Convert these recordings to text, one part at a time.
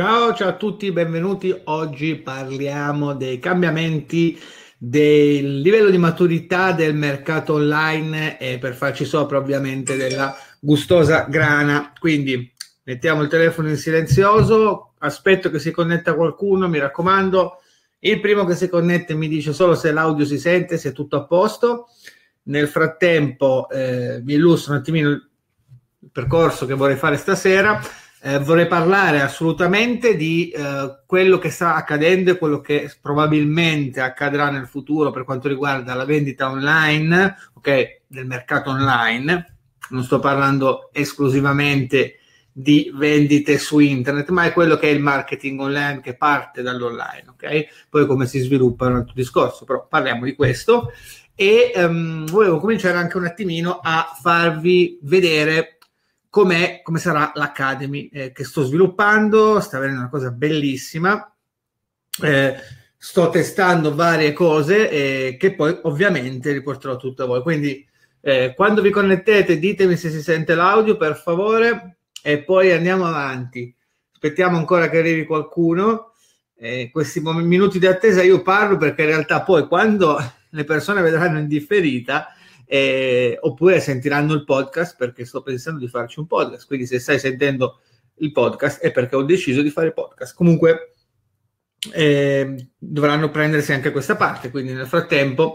Ciao, ciao a tutti, benvenuti. Oggi parliamo dei cambiamenti del livello di maturità del mercato online e per farci sopra ovviamente della gustosa grana. Quindi mettiamo il telefono in silenzioso, aspetto che si connetta qualcuno, mi raccomando. Il primo che si connette mi dice solo se l'audio si sente, se è tutto a posto. Nel frattempo eh, vi illustro un attimino il percorso che vorrei fare stasera eh, vorrei parlare assolutamente di eh, quello che sta accadendo e quello che probabilmente accadrà nel futuro per quanto riguarda la vendita online, ok, del mercato online. Non sto parlando esclusivamente di vendite su internet, ma è quello che è il marketing online che parte dall'online, ok? Poi come si sviluppa è un altro discorso, però parliamo di questo e um, volevo cominciare anche un attimino a farvi vedere com'è, come sarà l'Academy eh, che sto sviluppando, sta avendo una cosa bellissima. Eh, sto testando varie cose eh, che poi ovviamente riporterò tutto a voi. Quindi eh, quando vi connettete ditemi se si sente l'audio per favore e poi andiamo avanti. Aspettiamo ancora che arrivi qualcuno. Eh, questi minuti di attesa io parlo perché in realtà poi quando le persone vedranno in differita eh, oppure sentiranno il podcast perché sto pensando di farci un podcast, quindi se stai sentendo il podcast è perché ho deciso di fare podcast. Comunque eh, dovranno prendersi anche questa parte, quindi nel frattempo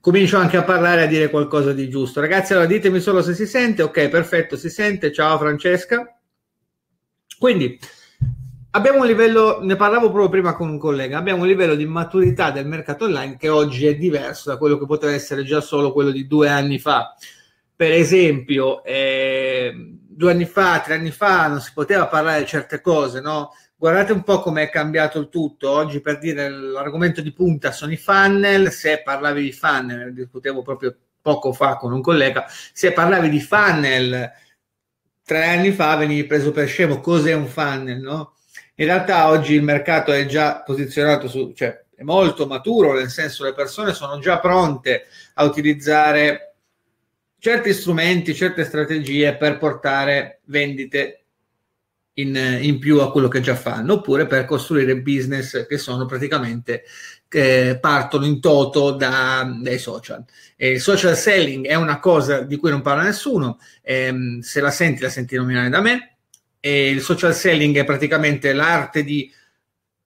comincio anche a parlare, a dire qualcosa di giusto. Ragazzi, allora ditemi solo se si sente, ok, perfetto, si sente, ciao Francesca. Quindi abbiamo un livello, ne parlavo proprio prima con un collega, abbiamo un livello di maturità del mercato online che oggi è diverso da quello che poteva essere già solo quello di due anni fa. Per esempio, eh, due anni fa, tre anni fa non si poteva parlare di certe cose, no? Guardate un po' come è cambiato il tutto. Oggi, per dire, l'argomento di punta sono i funnel. Se parlavi di funnel, discutevo proprio poco fa con un collega, se parlavi di funnel tre anni fa venivi preso per scemo. Cos'è un funnel, no? In realtà oggi il mercato è già posizionato su, cioè è molto maturo, nel senso le persone sono già pronte a utilizzare certi strumenti, certe strategie per portare vendite in, in più a quello che già fanno, oppure per costruire business che sono praticamente eh, partono in toto da, dai social. Eh, social selling è una cosa di cui non parla nessuno, eh, se la senti la senti nominare da me, e il social selling è praticamente l'arte di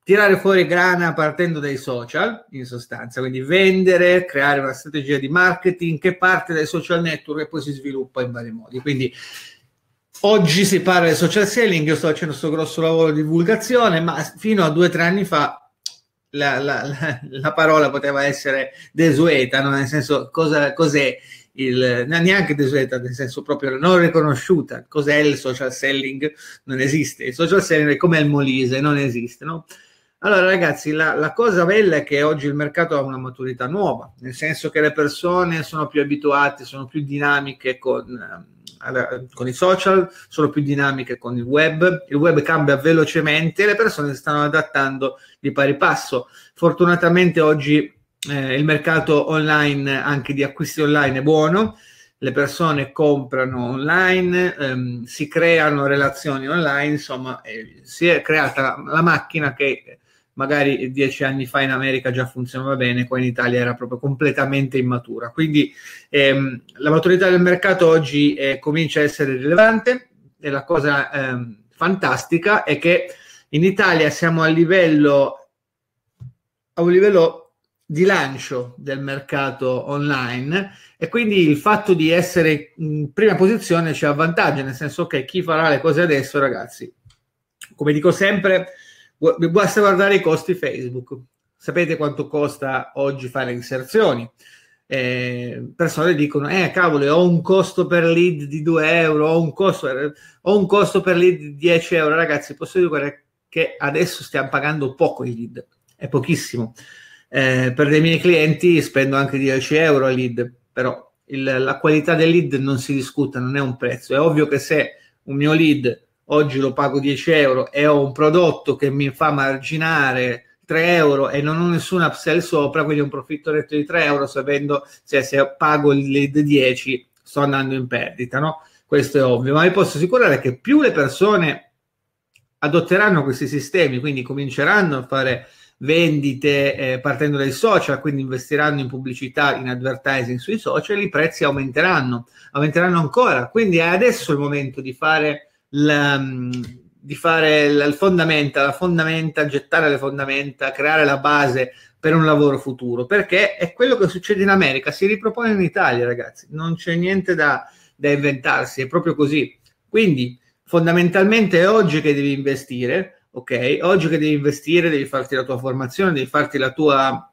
tirare fuori grana partendo dai social, in sostanza, quindi vendere, creare una strategia di marketing che parte dai social network e poi si sviluppa in vari modi. Quindi oggi si parla di social selling, io sto facendo questo grosso lavoro di divulgazione, ma fino a due o tre anni fa la, la, la, la parola poteva essere desueta, no? nel senso cosa, cos'è il, neanche desueta, nel senso proprio non riconosciuta. Cos'è il social selling? Non esiste. Il social selling è come il Molise, non esiste. No? Allora, ragazzi, la, la, cosa bella è che oggi il mercato ha una maturità nuova, nel senso che le persone sono più abituate, sono più dinamiche con, eh, con i social, sono più dinamiche con il web, il web cambia velocemente e le persone si stanno adattando di pari passo. Fortunatamente oggi eh, il mercato online, anche di acquisti online, è buono, le persone comprano online, ehm, si creano relazioni online, insomma, eh, si è creata la, macchina che eh, magari dieci anni fa in America già funzionava bene, qua in Italia era proprio completamente immatura. Quindi ehm, la maturità del mercato oggi eh, comincia a essere rilevante e la cosa ehm, fantastica è che in Italia siamo a livello a un livello di lancio del mercato online e quindi il fatto di essere in prima posizione ci avvantaggia, nel senso che chi farà le cose adesso, ragazzi, come dico sempre, basta guardare i costi Facebook. Sapete quanto costa oggi fare inserzioni? Eh, persone dicono, eh cavolo, ho un costo per lead di 2 euro, ho un costo, eh, ho un costo per lead di 10 euro. Ragazzi, posso dire che adesso stiamo pagando poco i lead, è pochissimo eh, per dei miei clienti spendo anche 10 euro a lead, però il, la qualità del lead non si discute, non è un prezzo. È ovvio che se un mio lead oggi lo pago 10 euro e ho un prodotto che mi fa marginare 3 euro e non ho nessun upsell sopra, quindi un profitto netto di 3 euro, sapendo cioè se pago il lead 10 sto andando in perdita, no? Questo è ovvio, ma vi posso assicurare che più le persone adotteranno questi sistemi, quindi cominceranno a fare vendite eh, partendo dai social, quindi investiranno in pubblicità, in advertising sui social, i prezzi aumenteranno, aumenteranno ancora. Quindi è adesso il momento di fare la, mm, di fare la, il fondamenta, la fondamenta, gettare le fondamenta, creare la base per un lavoro futuro, perché è quello che succede in America, si ripropone in Italia, ragazzi, non c'è niente da, da inventarsi, è proprio così. Quindi fondamentalmente è oggi che devi investire, ok? Oggi che devi investire, devi farti la tua formazione, devi farti la tua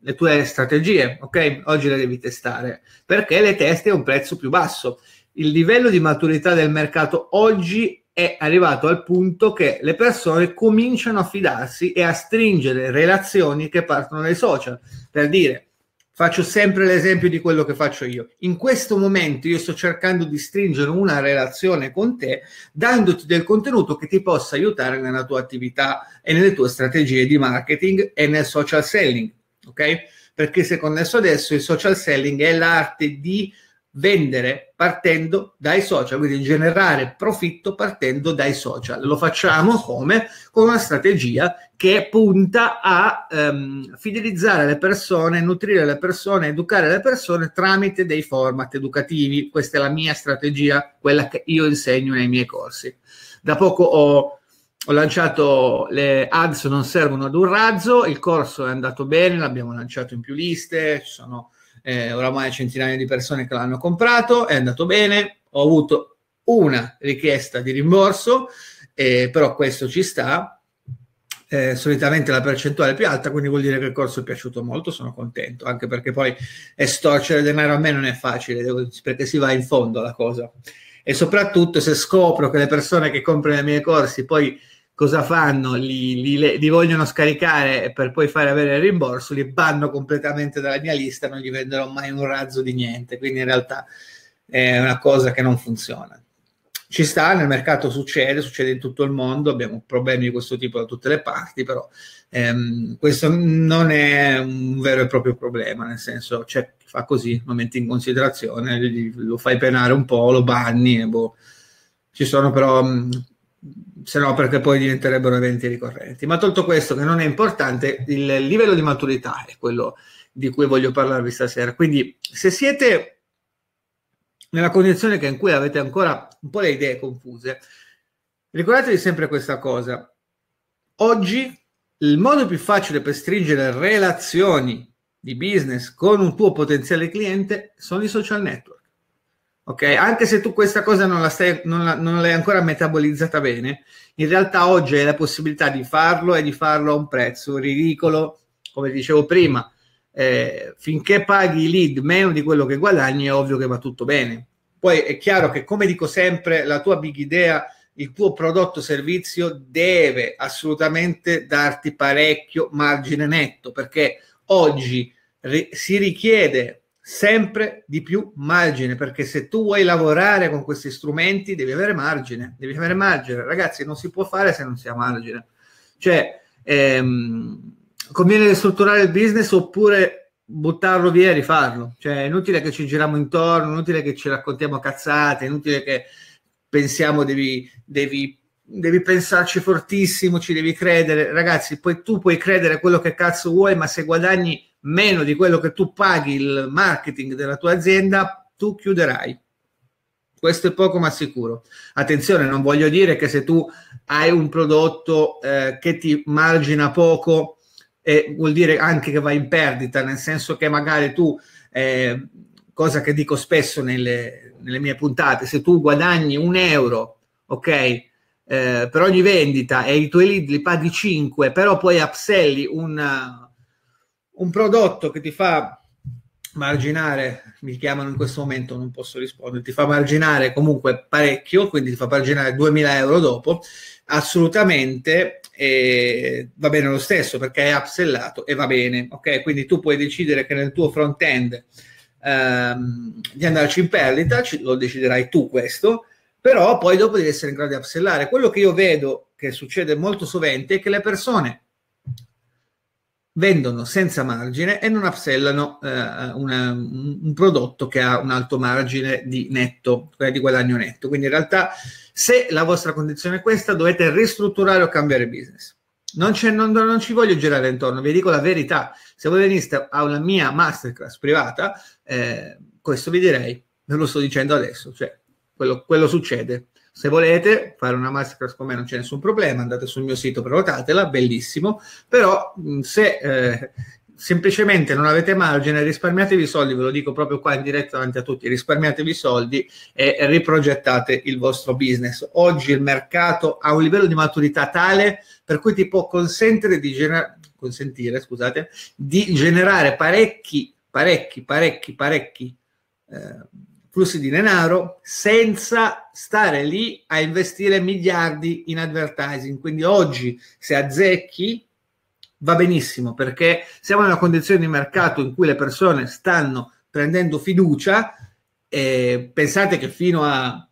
le tue strategie, ok? Oggi le devi testare perché le testi a un prezzo più basso. Il livello di maturità del mercato oggi è arrivato al punto che le persone cominciano a fidarsi e a stringere relazioni che partono dai social. Per dire, faccio sempre l'esempio di quello che faccio io. In questo momento io sto cercando di stringere una relazione con te, dandoti del contenuto che ti possa aiutare nella tua attività e nelle tue strategie di marketing e nel social selling, ok? Perché se connesso adesso il social selling è l'arte di vendere partendo dai social, quindi generare profitto partendo dai social. Lo facciamo come? Con una strategia che punta a ehm, fidelizzare le persone, nutrire le persone, educare le persone tramite dei format educativi. Questa è la mia strategia, quella che io insegno nei miei corsi. Da poco ho, ho lanciato le ads non servono ad un razzo, il corso è andato bene, l'abbiamo lanciato in più liste, ci sono eh, oramai centinaia di persone che l'hanno comprato, è andato bene, ho avuto una richiesta di rimborso, eh, però questo ci sta, eh, solitamente la percentuale è più alta, quindi vuol dire che il corso è piaciuto molto, sono contento, anche perché poi estorcere denaro a me non è facile, perché si va in fondo alla cosa. E soprattutto se scopro che le persone che comprano i miei corsi poi cosa fanno? Li, li, li, vogliono scaricare per poi fare avere il rimborso, li banno completamente dalla mia lista, non gli venderò mai un razzo di niente. Quindi in realtà è una cosa che non funziona. Ci sta, nel mercato succede, succede in tutto il mondo, abbiamo problemi di questo tipo da tutte le parti, però ehm, questo non è un vero e proprio problema, nel senso cioè, fa così, lo metti in considerazione, lo fai penare un po', lo banni, boh. ci sono però mh, se no perché poi diventerebbero eventi ricorrenti. Ma tolto questo, che non è importante, il livello di maturità è quello di cui voglio parlarvi stasera. Quindi se siete nella condizione in cui avete ancora un po' le idee confuse, ricordatevi sempre questa cosa. Oggi il modo più facile per stringere relazioni di business con un tuo potenziale cliente sono i social network Ok, anche se tu questa cosa non, la stai, non, la, non l'hai ancora metabolizzata bene, in realtà oggi hai la possibilità di farlo e di farlo a un prezzo ridicolo, come dicevo prima. Eh, finché paghi lead meno di quello che guadagni, è ovvio che va tutto bene. Poi è chiaro che, come dico sempre, la tua big idea, il tuo prodotto o servizio deve assolutamente darti parecchio margine netto, perché oggi ri- si richiede sempre di più margine, perché se tu vuoi lavorare con questi strumenti devi avere margine, devi avere margine, ragazzi, non si può fare se non si ha margine. Cioè, ehm, conviene strutturare il business oppure buttarlo via e rifarlo. Cioè, è inutile che ci giriamo intorno, è inutile che ci raccontiamo cazzate, è inutile che pensiamo devi, devi, devi pensarci fortissimo, ci devi credere. Ragazzi, poi tu puoi credere quello che cazzo vuoi, ma se guadagni meno di quello che tu paghi il marketing della tua azienda, tu chiuderai. Questo è poco ma sicuro. Attenzione, non voglio dire che se tu hai un prodotto eh, che ti margina poco, eh, vuol dire anche che vai in perdita, nel senso che magari tu, eh, cosa che dico spesso nelle, nelle, mie puntate, se tu guadagni un euro, ok, eh, per ogni vendita e i tuoi lead li paghi 5, però poi upselli un un prodotto che ti fa marginare, mi chiamano in questo momento, non posso rispondere, ti fa marginare comunque parecchio, quindi ti fa marginare 2000 euro dopo, assolutamente eh, va bene lo stesso perché è upsellato e va bene, ok? Quindi tu puoi decidere che nel tuo front-end ehm, di andarci in perdita, lo deciderai tu questo, però poi dopo devi essere in grado di upsellare. Quello che io vedo che succede molto sovente è che le persone vendono senza margine e non upsellano eh, una, un prodotto che ha un alto margine di netto, eh, di guadagno netto. Quindi in realtà se la vostra condizione è questa dovete ristrutturare o cambiare business. Non, non, non ci voglio girare intorno, vi dico la verità. Se voi veniste a una mia masterclass privata, eh, questo vi direi, ve lo sto dicendo adesso, cioè quello, quello succede. Se volete fare una masterclass con me non c'è nessun problema, andate sul mio sito, prenotatela, bellissimo, però se eh, semplicemente non avete margine, risparmiatevi i soldi, ve lo dico proprio qua in diretta davanti a tutti, risparmiatevi i soldi e riprogettate il vostro business. Oggi il mercato ha un livello di maturità tale per cui ti può consentire di, gener- consentire, scusate, di generare parecchi, parecchi, parecchi, parecchi. Eh, flussi di denaro senza stare lì a investire miliardi in advertising. Quindi oggi se azzecchi va benissimo perché siamo in una condizione di mercato in cui le persone stanno prendendo fiducia e pensate che fino a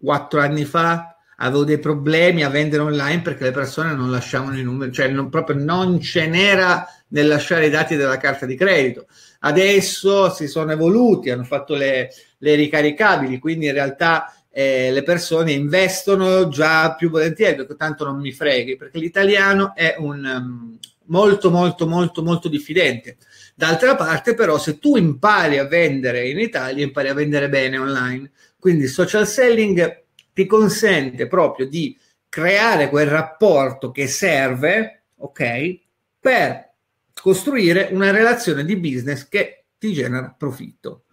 quattro anni fa avevo dei problemi a vendere online perché le persone non lasciavano i numeri, cioè non, proprio non ce n'era nel lasciare i dati della carta di credito. Adesso si sono evoluti, hanno fatto le, le ricaricabili, quindi in realtà eh, le persone investono già più volentieri perché tanto non mi freghi, perché l'italiano è un um, molto molto molto molto diffidente. D'altra parte però se tu impari a vendere in Italia impari a vendere bene online, quindi social selling ti consente proprio di creare quel rapporto che serve, ok, per costruire una relazione di business che ti genera profitto.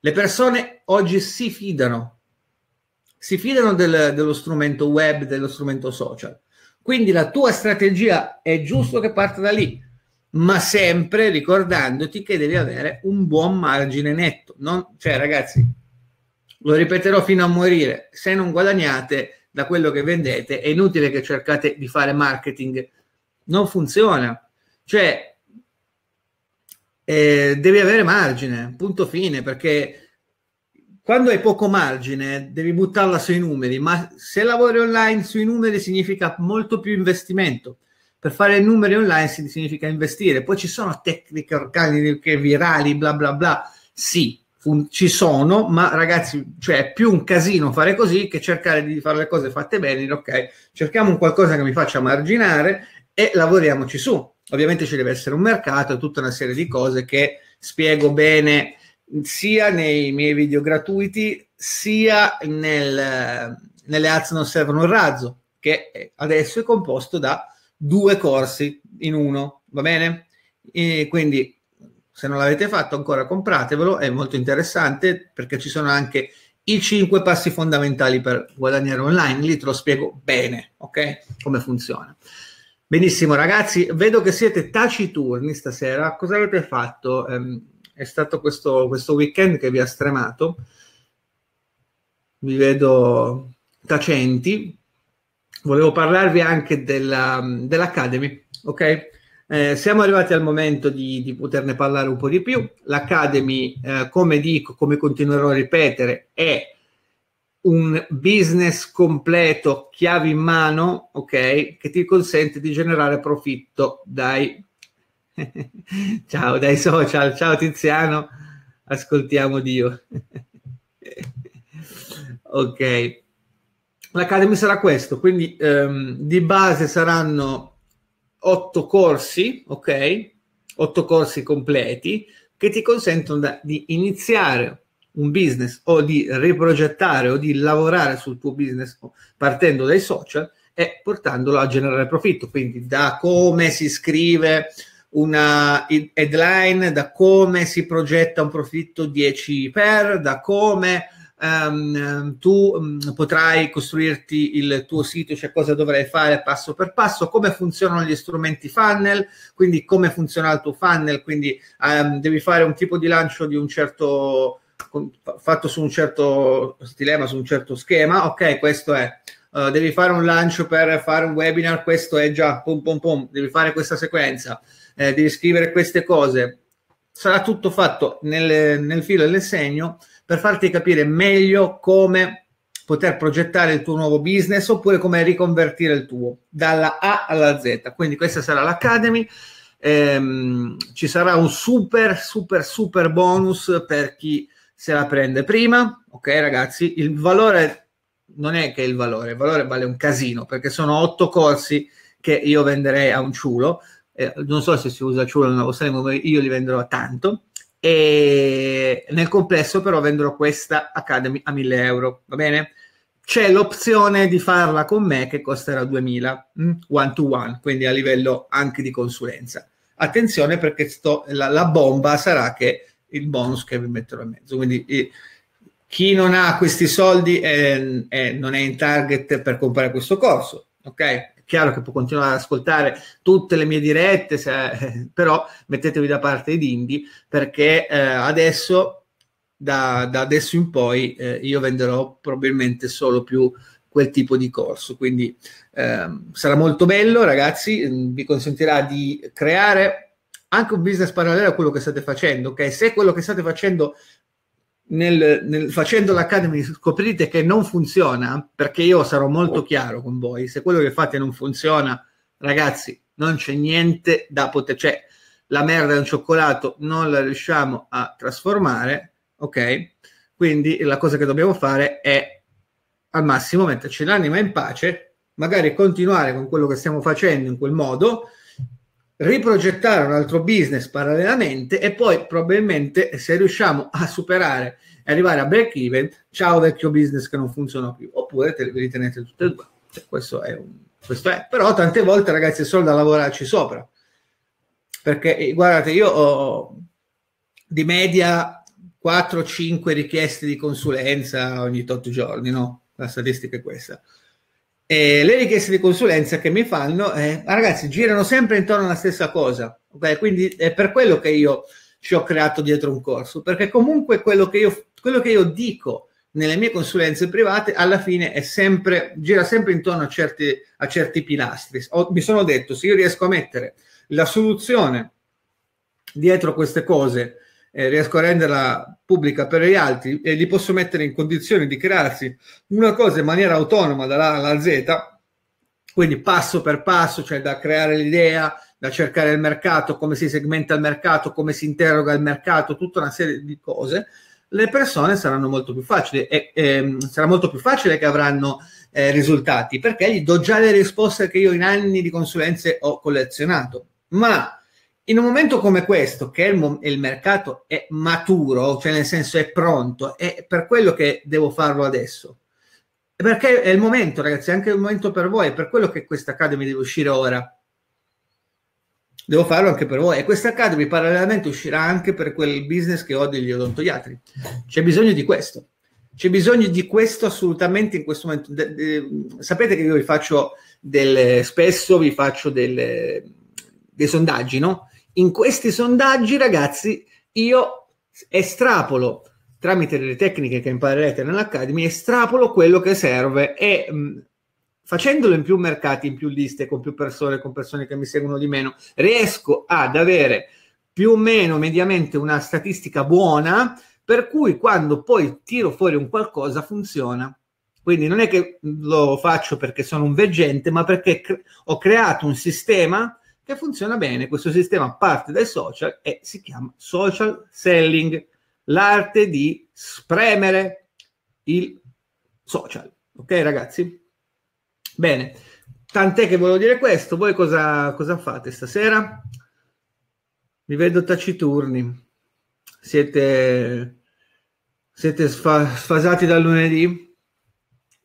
Le persone oggi si fidano, si fidano del, dello strumento web, dello strumento social. Quindi la tua strategia è giusto che parta da lì, ma sempre ricordandoti che devi avere un buon margine netto. Non, cioè, ragazzi, lo ripeterò fino a morire, se non guadagnate da quello che vendete è inutile che cercate di fare marketing, non funziona. Cioè, eh, devi avere margine, punto fine, perché quando hai poco margine devi buttarla sui numeri, ma se lavori online sui numeri significa molto più investimento. Per fare numeri online significa investire, poi ci sono tecniche organiche virali, bla bla bla, sì, un, ci sono, ma ragazzi, cioè è più un casino fare così che cercare di fare le cose fatte bene, ok, cerchiamo un qualcosa che mi faccia marginare e lavoriamoci su. Ovviamente ci deve essere un mercato e tutta una serie di cose che spiego bene sia nei miei video gratuiti sia nel, nelle Ads non servono un razzo, che adesso è composto da due corsi in uno, va bene? E quindi se non l'avete fatto ancora compratevelo, è molto interessante perché ci sono anche i cinque passi fondamentali per guadagnare online, lì te lo spiego bene, ok? Come funziona. Benissimo ragazzi, vedo che siete taciturni stasera, cosa avete fatto? Ehm, è stato questo, questo weekend che vi ha stremato, vi vedo tacenti, volevo parlarvi anche della, dell'Academy, ok? Eh, siamo arrivati al momento di, di, poterne parlare un po' di più. L'Academy, eh, come dico, come continuerò a ripetere, è un business completo, chiave in mano, ok, che ti consente di generare profitto dai... ciao, dai social. Ciao Tiziano, ascoltiamo Dio. ok. L'Academy sarà questo, quindi ehm, di base saranno otto corsi, ok? Otto corsi completi che ti consentono da, di iniziare un business o di riprogettare o di lavorare sul tuo business partendo dai social e portandolo a generare profitto. Quindi da come si scrive una headline, da come si progetta un profitto 10 per, da come Um, tu um, potrai costruirti il tuo sito, cioè cosa dovrai fare passo per passo, come funzionano gli strumenti funnel, quindi come funziona il tuo funnel, quindi um, devi fare un tipo di lancio di un certo fatto su un certo stilema, su un certo schema, ok, questo è. Uh, devi fare un lancio per fare un webinar, questo è già pum pum pum, devi fare questa sequenza, eh, devi scrivere queste cose. Sarà tutto fatto nel, nel filo e nel segno per farti capire meglio come poter progettare il tuo nuovo business oppure come riconvertire il tuo dalla A alla Z. Quindi questa sarà l'Academy. Ehm, ci sarà un super, super, super bonus per chi se la prende prima. Ok, ragazzi, il valore non è che il valore, il valore vale un casino perché sono otto corsi che io venderei a un ciulo. Eh, non so se si usa ciulo o nella vostra ma io li venderò a tanto e nel complesso però vendrò questa Academy a 1000 euro, va bene? C'è l'opzione di farla con me che costerà 2000, mm, one to one, quindi a livello anche di consulenza. Attenzione perché sto, la, la, bomba sarà che il bonus che vi metterò in mezzo, quindi eh, chi non ha questi soldi è, eh, è, eh, non è in target per comprare questo corso, ok? chiaro che può continuare ad ascoltare tutte le mie dirette, se, però mettetevi da parte i dindi perché eh, adesso, da, da, adesso in poi, eh, io venderò probabilmente solo più quel tipo di corso. Quindi eh, sarà molto bello, ragazzi, mm, vi consentirà di creare anche un business parallelo a quello che state facendo, ok? Se quello che state facendo nel, nel, facendo l'Academy scoprite che non funziona, perché io sarò molto oh. chiaro con voi, se quello che fate non funziona, ragazzi, non c'è niente da poter, cioè la merda è un cioccolato, non la riusciamo a trasformare, ok? Quindi la cosa che dobbiamo fare è al massimo metterci l'anima in pace, magari continuare con quello che stiamo facendo in quel modo, riprogettare un altro business parallelamente e poi probabilmente se riusciamo a superare e arrivare a break even, ciao vecchio business che non funziona più, oppure te, li tenete tutte e due. Cioè, questo è, un, questo è. Però tante volte ragazzi è solo da lavorarci sopra. Perché eh, guardate, io ho di media 4-5 richieste di consulenza ogni 8 giorni, no? La statistica è questa. E le richieste di consulenza che mi fanno, eh, ragazzi, girano sempre intorno alla stessa cosa. Okay? Quindi è per quello che io ci ho creato dietro un corso, perché comunque quello che io, quello che io dico nelle mie consulenze private alla fine è sempre, gira sempre intorno a certi, a certi pilastri. Ho, mi sono detto, se io riesco a mettere la soluzione dietro queste cose eh, riesco a renderla pubblica per gli altri e li posso mettere in condizione di crearsi una cosa in maniera autonoma dalla A alla Z, quindi passo per passo, cioè da creare l'idea, da cercare il mercato, come si segmenta il mercato, come si interroga il mercato, tutta una serie di cose, le persone saranno molto più facili e, e ehm, sarà molto più facile che avranno eh, risultati perché gli do già le risposte che io in anni di consulenze ho collezionato. Ma in un momento come questo, che il, il, mercato è maturo, cioè nel senso è pronto, è per quello che devo farlo adesso. Perché è il momento, ragazzi, è anche il momento per voi, è per quello che questa Academy deve uscire ora. Devo farlo anche per voi. E questa Academy parallelamente uscirà anche per quel business che ho degli odontoiatri. C'è bisogno di questo. C'è bisogno di questo assolutamente in questo momento. De- de- sapete che io vi faccio delle, spesso vi faccio delle, dei sondaggi, no? In questi sondaggi, ragazzi, io estrapolo tramite le tecniche che imparerete nell'Academy, estrapolo quello che serve e mh, mm, facendolo in più mercati, in più liste, con più persone, con persone che mi seguono di meno, riesco ad avere più o meno mediamente una statistica buona, per cui quando poi tiro fuori un qualcosa funziona. Quindi non è che lo faccio perché sono un veggente, ma perché cre- ho creato un sistema che funziona bene. Questo sistema parte dai social e si chiama social selling, l'arte di spremere il social. Ok, ragazzi? Bene, tant'è che volevo dire questo. Voi cosa, cosa fate stasera? Vi vedo taciturni. Siete, siete sfasati dal lunedì?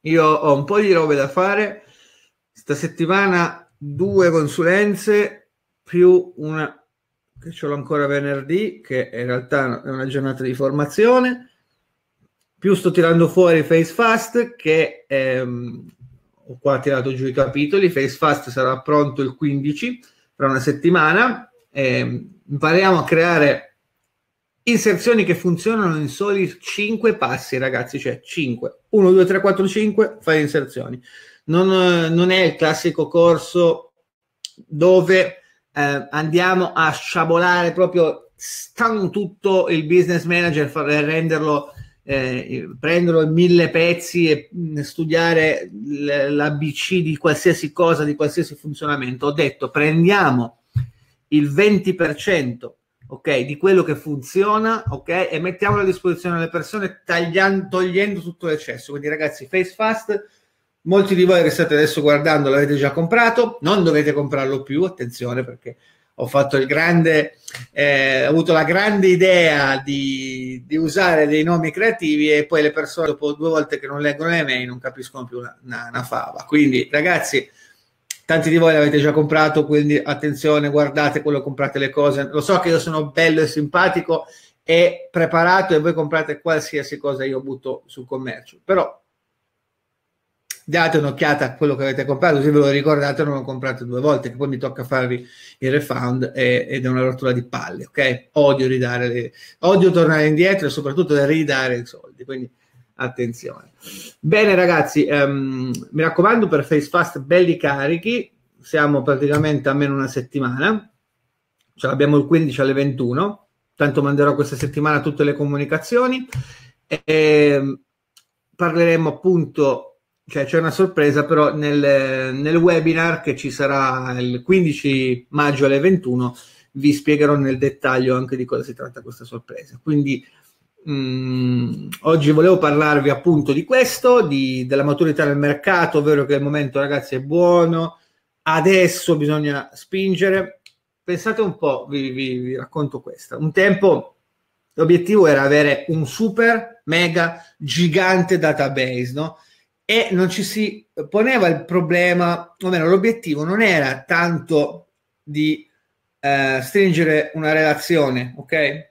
Io ho un po' di robe da fare. Sta settimana due consulenze più una che ce l'ho ancora venerdì, che in realtà è una giornata di formazione, più sto tirando fuori Face Fast, che ehm, ho qua tirato giù i capitoli, Face Fast sarà pronto il 15, tra una settimana, ehm, impariamo a creare inserzioni che funzionano in soli 5 passi, ragazzi, cioè 5, 1, 2, 3, 4, 5, fai inserzioni non, eh, non è il classico corso dove eh, andiamo a sciabolare proprio stan tutto il business manager per renderlo eh, prenderlo in mille pezzi e mm, studiare l'ABC di qualsiasi cosa, di qualsiasi funzionamento. Ho detto prendiamo il 20% okay, di quello che funziona okay, e mettiamolo a disposizione delle persone tagliando, togliendo tutto l'eccesso. Quindi ragazzi, face fast, Molti di voi che state adesso guardando l'avete già comprato, non dovete comprarlo più, attenzione perché ho fatto il grande, eh, ho avuto la grande idea di, di, usare dei nomi creativi e poi le persone dopo due volte che non leggono le mail non capiscono più una, una, fava. Quindi ragazzi, tanti di voi l'avete già comprato, quindi attenzione, guardate quello, comprate le cose. Lo so che io sono bello e simpatico e preparato e voi comprate qualsiasi cosa io butto sul commercio, però date un'occhiata a quello che avete comprato, se ve lo ricordate, non l'ho comprato due volte, che poi mi tocca farvi il refund e, ed è una rottura di palle, ok? Odio ridare, le, odio tornare indietro e soprattutto ridare i soldi, quindi attenzione. Bene ragazzi, um, mi raccomando per FaceFast belli carichi, siamo praticamente a meno una settimana, ce abbiamo il 15 alle 21, tanto manderò questa settimana tutte le comunicazioni. E, ehm, parleremo appunto cioè c'è una sorpresa però nel, nel, webinar che ci sarà il 15 maggio alle 21 vi spiegherò nel dettaglio anche di cosa si tratta questa sorpresa quindi mh, mm, oggi volevo parlarvi appunto di questo di, della maturità del mercato ovvero che il momento ragazzi è buono adesso bisogna spingere pensate un po' vi, vi, vi racconto questa un tempo l'obiettivo era avere un super mega gigante database no? e non ci si poneva il problema, o meno l'obiettivo non era tanto di eh, stringere una relazione, ok?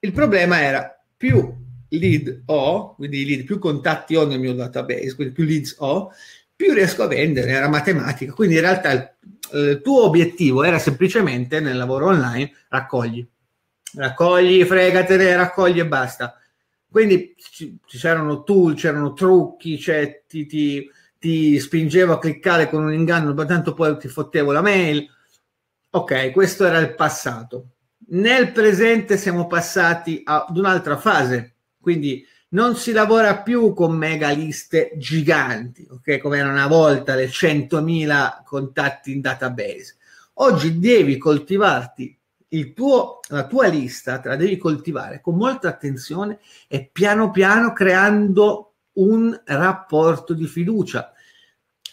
Il problema era più lead ho, quindi lead, più contatti ho nel mio database, quindi più leads ho, più riesco a vendere, era matematica. Quindi in realtà il, il tuo obiettivo era semplicemente nel lavoro online raccogli, raccogli, fregatene, raccogli e basta quindi ci, c'erano tool, c'erano trucchi, cioè, ti, ti, ti, spingevo a cliccare con un inganno, ma tanto poi ti fottevo la mail. Ok, questo era il passato. Nel presente siamo passati ad un'altra fase, quindi non si lavora più con mega liste giganti, ok? Come era una volta le 100.000 contatti in database. Oggi devi coltivarti tuo, la tua lista te la devi coltivare con molta attenzione e piano piano creando un rapporto di fiducia.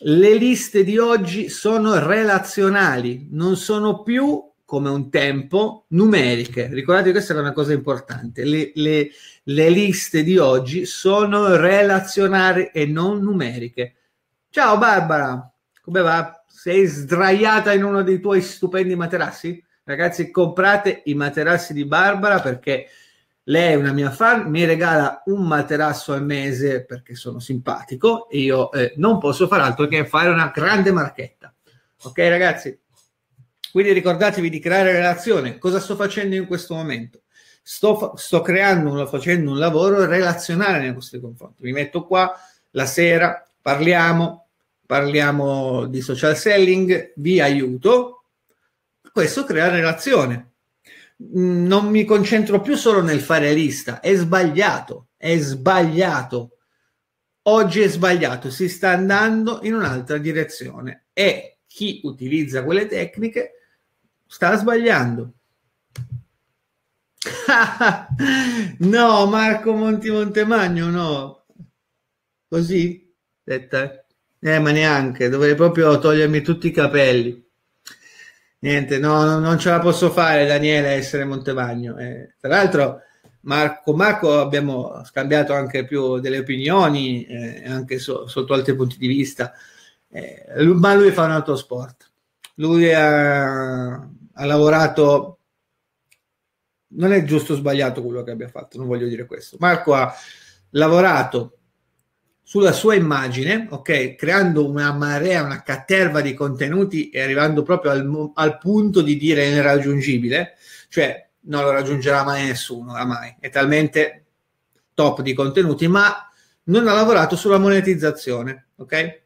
Le liste di oggi sono relazionali, non sono più come un tempo numeriche. Ricordate questa era una cosa importante. Le, le, le liste di oggi sono relazionali e non numeriche. Ciao Barbara, come va? Sei sdraiata in uno dei tuoi stupendi materassi? Ragazzi, comprate i materassi di Barbara perché lei è una mia fan, mi regala un materasso al mese perché sono simpatico e io eh, non posso fare altro che fare una grande marchetta. Ok, ragazzi? Quindi ricordatevi di creare relazione. Cosa sto facendo in questo momento? Sto, sto creando, facendo un lavoro relazionale nei vostri confronti. Mi metto qua la sera, parliamo, parliamo di social selling, vi aiuto, questo crea relazione. Mm, non mi concentro più solo nel fare lista, è sbagliato, è sbagliato. Oggi è sbagliato, si sta andando in un'altra direzione e chi utilizza quelle tecniche sta sbagliando. no, Marco Monti Montemagno, no. Così? Aspetta. Eh, ma neanche, dovrei proprio togliermi tutti i capelli. Niente, no, non ce la posso fare, Daniele, essere Montevagno. Eh, tra l'altro, Marco, Marco abbiamo scambiato anche più delle opinioni, eh, anche so, sotto altri punti di vista, eh, lui, ma lui fa un altro sport. Lui ha, ha lavorato non è giusto o sbagliato quello che abbia fatto, non voglio dire questo. Marco ha lavorato sulla sua immagine, ok, creando una marea, una caterva di contenuti e arrivando proprio al, al punto di dire irraggiungibile, cioè non lo raggiungerà mai nessuno oramai, è talmente top di contenuti, ma non ha lavorato sulla monetizzazione, ok?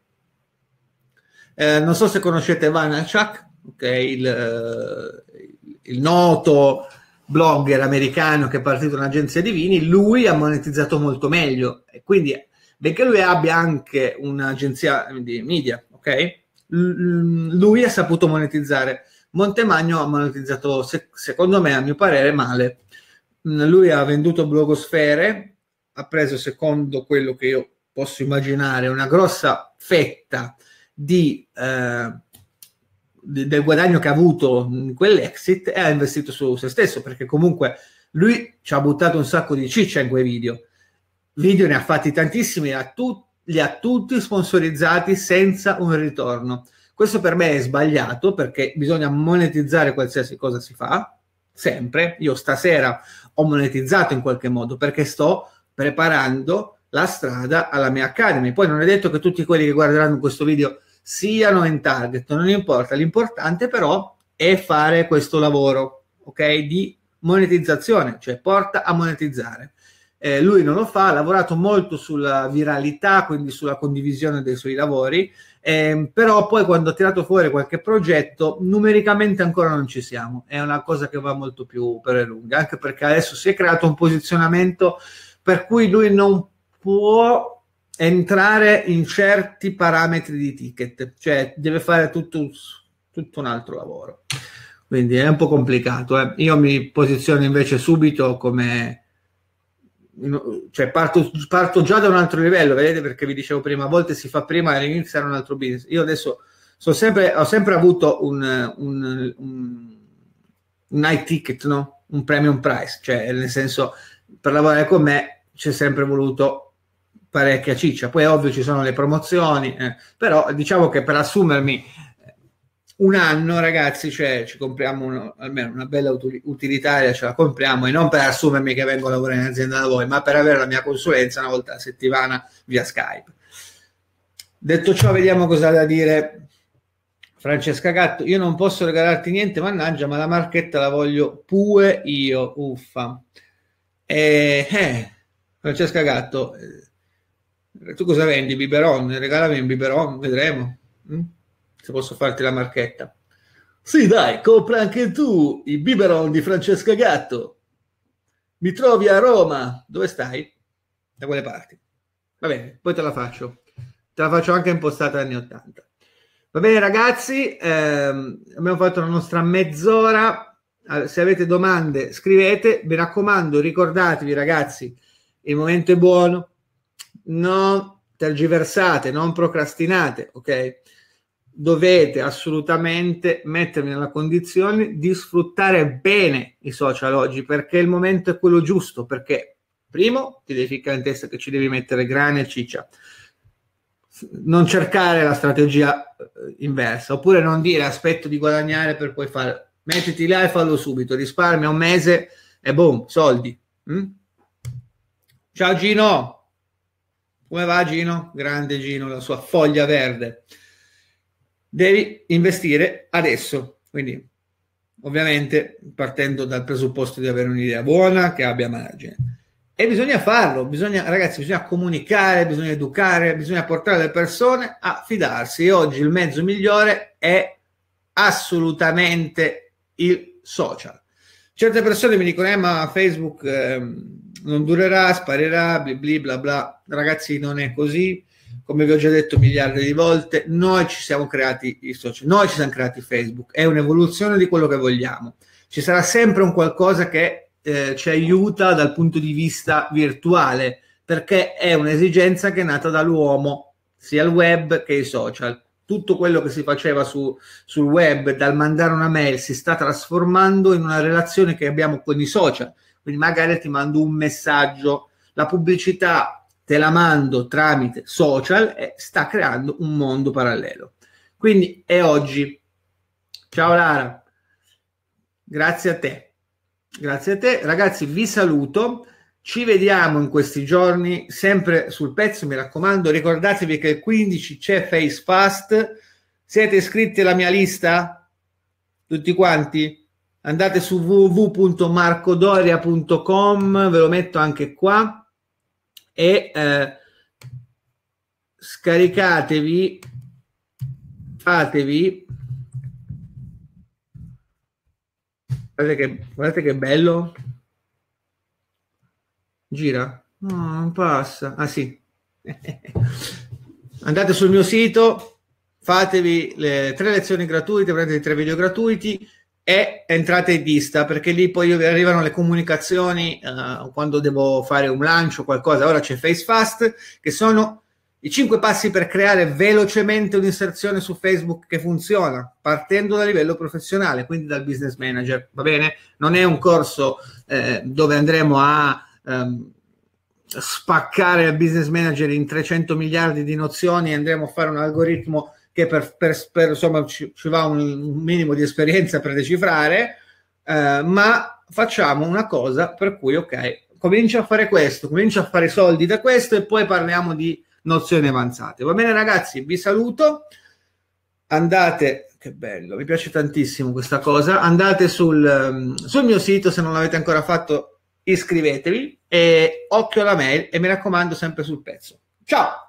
Eh, non so se conoscete Vanachak, ok, il, eh, il noto blogger americano che è partito un'agenzia di vini, lui ha monetizzato molto meglio e quindi benché lui abbia anche un'agenzia di media, ok? L- lui ha saputo monetizzare. Montemagno ha monetizzato, se- secondo me, a mio parere, male. Mm, lui ha venduto blogosfere, ha preso, secondo quello che io posso immaginare, una grossa fetta di, eh, di, del guadagno che ha avuto in quell'exit e ha investito su se stesso, perché comunque lui ci ha buttato un sacco di ciccia in quei video Video ne ha fatti tantissimi, a ha, li ha tutti sponsorizzati senza un ritorno. Questo per me è sbagliato perché bisogna monetizzare qualsiasi cosa si fa, sempre. Io stasera ho monetizzato in qualche modo perché sto preparando la strada alla mia Academy. Poi non è detto che tutti quelli che guarderanno questo video siano in target, non importa. L'importante però è fare questo lavoro, ok? Di monetizzazione, cioè porta a monetizzare eh, lui non lo fa, ha lavorato molto sulla viralità, quindi sulla condivisione dei suoi lavori, eh, però poi quando ha tirato fuori qualche progetto, numericamente ancora non ci siamo, è una cosa che va molto più per le lunghe, anche perché adesso si è creato un posizionamento per cui lui non può entrare in certi parametri di ticket, cioè deve fare tutto, tutto un altro lavoro. Quindi è un po' complicato. Eh. Io mi posiziono invece subito come cioè parto, parto, già da un altro livello, vedete perché vi dicevo prima, a volte si fa prima e iniziare un altro business. Io adesso so sempre, ho sempre avuto un, un, un, un high ticket, no? un premium price, cioè nel senso per lavorare con me c'è sempre voluto parecchia ciccia, poi ovvio ci sono le promozioni, eh, però diciamo che per assumermi un anno, ragazzi, cioè ci compriamo uno, almeno una bella utilitaria, ce la compriamo e non per assumermi che vengo a lavorare in azienda da voi, ma per avere la mia consulenza una volta a settimana via Skype. Detto ciò, vediamo cosa ha da dire Francesca Gatto. Io non posso regalarti niente, mannaggia, ma la marchetta la voglio pure io, uffa. E, eh, Francesca Gatto, eh, tu cosa vendi? Biberon? Regalami un biberon, vedremo. Mm? se posso farti la marchetta. Sì, dai, compra anche tu i biberon di Francesca Gatto. Mi trovi a Roma. Dove stai? Da quale parti. Va bene, poi te la faccio. Te la faccio anche impostata anni 80. Va bene ragazzi, ehm, abbiamo fatto la nostra mezz'ora. se avete domande scrivete, mi raccomando, ricordatevi ragazzi, il momento è buono, non tergiversate, non procrastinate, ok? dovete assolutamente mettervi nella condizione di sfruttare bene i social oggi perché il momento è quello giusto perché primo ti devi ficcare in testa che ci devi mettere grana e ciccia non cercare la strategia eh, inversa oppure non dire aspetto di guadagnare per poi fare mettiti là e fallo subito risparmia un mese e boom soldi mm? ciao Gino come va Gino? grande Gino la sua foglia verde devi investire adesso. Quindi, ovviamente, partendo dal presupposto di avere un'idea buona, che abbia margine. E bisogna farlo, bisogna, ragazzi, bisogna comunicare, bisogna educare, bisogna portare le persone a fidarsi. E oggi il mezzo migliore è assolutamente il social. Certe persone mi dicono, eh, ma Facebook eh, non durerà, sparirà, bla bla bla. Ragazzi, non è così come vi ho già detto miliardi di volte, noi ci siamo creati i social, noi ci siamo creati Facebook, è un'evoluzione di quello che vogliamo. Ci sarà sempre un qualcosa che eh, ci aiuta dal punto di vista virtuale, perché è un'esigenza che è nata dall'uomo, sia il web che i social. Tutto quello che si faceva su, sul web, dal mandare una mail, si sta trasformando in una relazione che abbiamo con i social. Quindi magari ti mando un messaggio, la pubblicità te la mando tramite social e sta creando un mondo parallelo. Quindi è oggi. Ciao Lara, grazie a te. Grazie a te, ragazzi, vi saluto. Ci vediamo in questi giorni, sempre sul pezzo, mi raccomando. Ricordatevi che il 15 c'è Face Fast. Siete iscritti alla mia lista? Tutti quanti? Andate su www.marcodoria.com, ve lo metto anche qua e eh, scaricatevi, fatevi. Guardate che, guardate che bello. Gira? No, non passa. Ah sì. Andate sul mio sito, fatevi le tre lezioni gratuite, prendete tre video gratuiti e entrate in vista perché lì poi arrivano le comunicazioni uh, quando devo fare un lancio o qualcosa. Ora c'è Face Fast che sono i cinque passi per creare velocemente un'inserzione su Facebook che funziona, partendo dal livello professionale, quindi dal business manager, va bene? Non è un corso eh, dove andremo a ehm, spaccare il business manager in 300 miliardi di nozioni e andremo a fare un algoritmo che per, per, per insomma, ci, ci va un, un, minimo di esperienza per decifrare, eh, ma facciamo una cosa per cui, ok, comincia a fare questo, comincia a fare soldi da questo e poi parliamo di nozioni avanzate. Va bene ragazzi, vi saluto. Andate, che bello, mi piace tantissimo questa cosa. Andate sul, ehm, sul mio sito se non l'avete ancora fatto, iscrivetevi e occhio alla mail e mi raccomando sempre sul pezzo. Ciao!